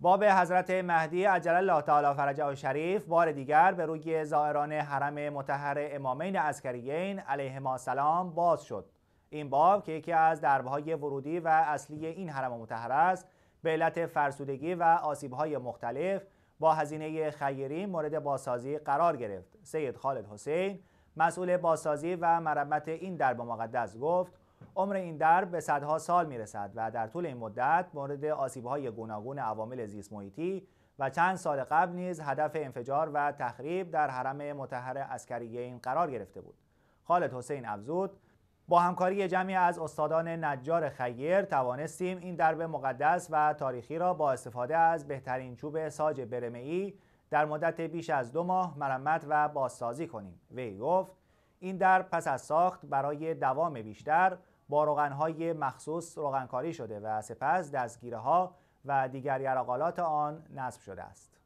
باب حضرت مهدی عجل الله تعالی فرجه شریف بار دیگر به روی زائران حرم متحر امامین عسکریین ما سلام باز شد این باب که یکی از دربهای ورودی و اصلی این حرم متحر است به علت فرسودگی و آسیبهای مختلف با هزینه خیری مورد بازسازی قرار گرفت سید خالد حسین مسئول بازسازی و مرمت این درب مقدس گفت عمر این درب به صدها سال میرسد و در طول این مدت مورد آسیبهای گوناگون عوامل زیست محیطی و چند سال قبل نیز هدف انفجار و تخریب در حرم متحر عسکریه این قرار گرفته بود خالد حسین افزود با همکاری جمعی از استادان نجار خیر توانستیم این درب مقدس و تاریخی را با استفاده از بهترین چوب ساج برمهای در مدت بیش از دو ماه مرمت و بازسازی کنیم وی گفت این درب پس از ساخت برای دوام بیشتر با روغنهای مخصوص روغنکاری شده و سپس دستگیره ها و دیگر یراقالات آن نصب شده است.